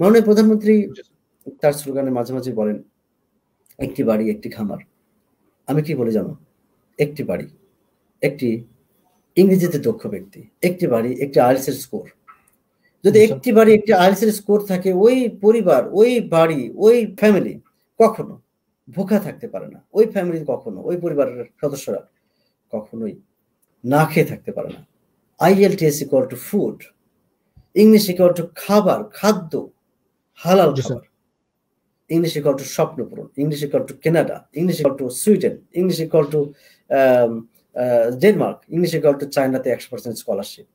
মাননীয় প্রধানমন্ত্রী তার স্লোগানে মাঝে মাঝে বলেন একটি বাড়ি একটি খামার আমি কি বলে জানো একটি বাড়ি একটি ইংরেজিতে দক্ষ ব্যক্তি একটি বাড়ি একটি এর স্কোর যদি একটি বাড়ি একটি এর স্কোর থাকে ওই পরিবার ওই বাড়ি ওই ফ্যামিলি কখনো ভোকা থাকতে পারে না ওই ফ্যামিলি কখনো ওই পরিবারের সদস্যরা কখনোই না খেয়ে থাকতে পারে না IELTS equal to food English equal to খাবার খাদ্য হালাল খাবার ইংলিশ কল টু স্বপ্ন পূরণ English equal to Canada English equal to Sweden English equal to Denmark English equal to চায়নাতে একশো পার্সেন্ট স্কলারশিপ